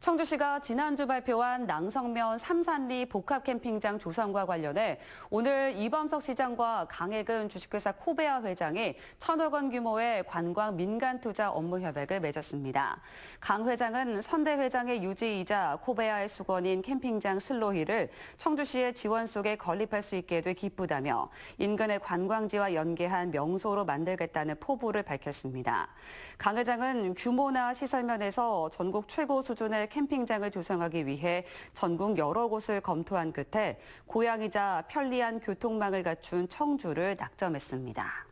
청주시가 지난주 발표한 낭성면 삼산리 복합캠핑장 조성과 관련해 오늘 이범석 시장과 강혜근 주식회사 코베아 회장이 천억 원 규모의 관광 민간 투자 업무 협약을 맺었습니다. 강 회장은 선대 회장의 유지이자 코베아의 수건인 캠핑장 슬로히를 청주시의 지원 속에 건립할 수 있게 돼 기쁘다며 인근의 관광지와 연계한 명소로 만들겠다는 포부를 밝혔습니다. 강 회장은 규모나 시설 면에서 전국 최고 수준의 캠핑장을 조성하기 위해 전국 여러 곳을 검토한 끝에 고향이자 편리한 교통망을 갖춘 청주를 낙점했습니다.